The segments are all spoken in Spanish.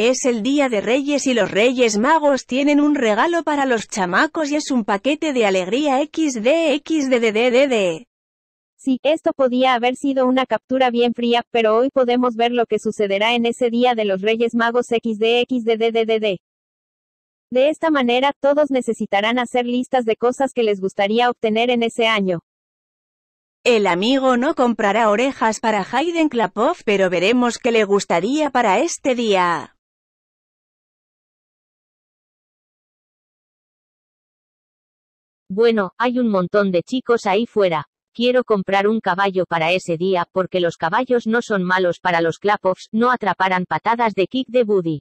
Es el Día de Reyes y los Reyes Magos tienen un regalo para los chamacos y es un paquete de alegría XDXDDDD. Sí, esto podía haber sido una captura bien fría, pero hoy podemos ver lo que sucederá en ese Día de los Reyes Magos XDXDDDD. De esta manera, todos necesitarán hacer listas de cosas que les gustaría obtener en ese año. El amigo no comprará orejas para Hayden Klapoff, pero veremos qué le gustaría para este día. Bueno, hay un montón de chicos ahí fuera. Quiero comprar un caballo para ese día, porque los caballos no son malos para los clapoffs, no atraparán patadas de kick the booty.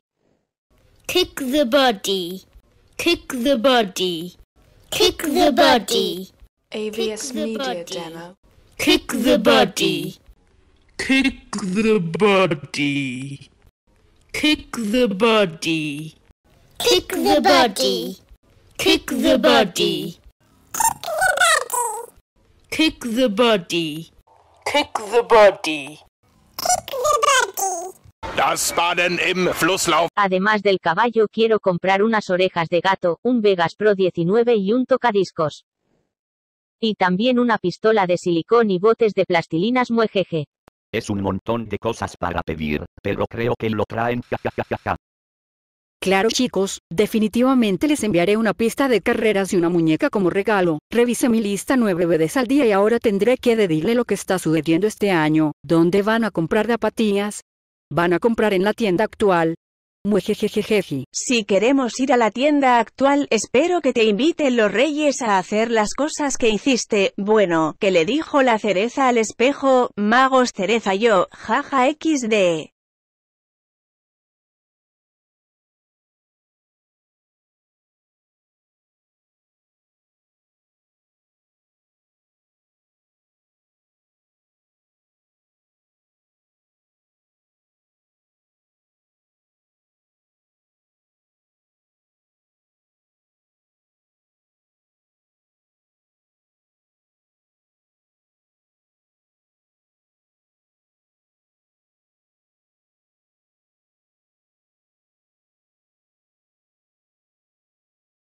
Kick the body. Kick the body. Kick the body. AVS Media Demo. Kick the body. Kick the body. Kick the body. Kick the body. Kick the body. Kick the body. Kick the body. Kick the body. Das Baden im Flusslauf. Además del caballo, quiero comprar unas orejas de gato, un Vegas Pro 19 y un tocadiscos. Y también una pistola de silicón y botes de plastilinas muejeje. Es un montón de cosas para pedir, pero creo que lo traen Claro chicos, definitivamente les enviaré una pista de carreras y una muñeca como regalo, revisé mi lista nueve bebés al día y ahora tendré que decirle lo que está sucediendo este año, ¿dónde van a comprar zapatillas? ¿Van a comprar en la tienda actual? Muejejejejeje. Si queremos ir a la tienda actual, espero que te inviten los reyes a hacer las cosas que hiciste, bueno, ¿qué le dijo la cereza al espejo, magos cereza yo, jaja xd.